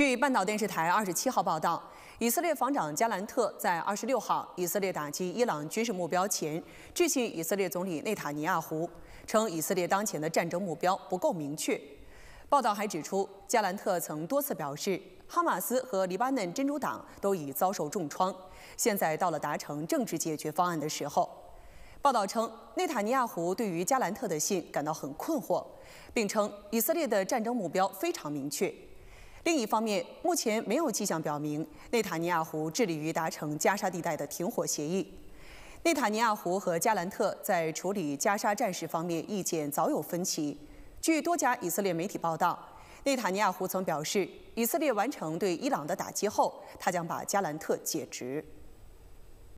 据半岛电视台二十七号报道，以色列防长加兰特在二十六号以色列打击伊朗军事目标前致信以色列总理内塔尼亚胡，称以色列当前的战争目标不够明确。报道还指出，加兰特曾多次表示，哈马斯和黎巴嫩真主党都已遭受重创，现在到了达成政治解决方案的时候。报道称，内塔尼亚胡对于加兰特的信感到很困惑，并称以色列的战争目标非常明确。另一方面，目前没有迹象表明内塔尼亚胡致力于达成加沙地带的停火协议。内塔尼亚胡和加兰特在处理加沙战事方面意见早有分歧。据多家以色列媒体报道，内塔尼亚胡曾表示，以色列完成对伊朗的打击后，他将把加兰特解职。